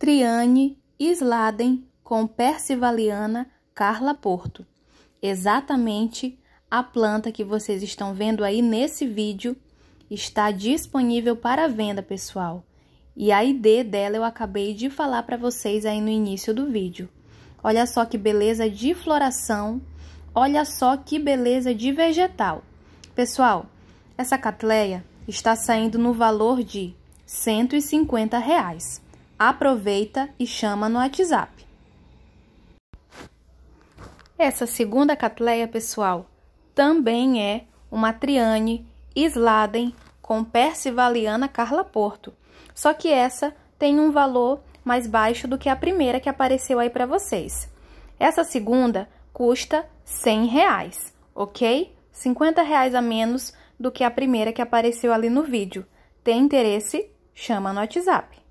Triane Sladen com Persivaliana Carla Porto. Exatamente a planta que vocês estão vendo aí nesse vídeo está disponível para venda, pessoal. E a ID dela eu acabei de falar para vocês aí no início do vídeo. Olha só que beleza de floração, olha só que beleza de vegetal. Pessoal, essa catleia está saindo no valor de R$ 150. Reais aproveita e chama no WhatsApp. Essa segunda catleia, pessoal, também é uma Triane Sladen com Persivaliana Carla Porto, só que essa tem um valor mais baixo do que a primeira que apareceu aí para vocês. Essa segunda custa 100 reais, ok? 50 reais a menos do que a primeira que apareceu ali no vídeo. Tem interesse? Chama no WhatsApp.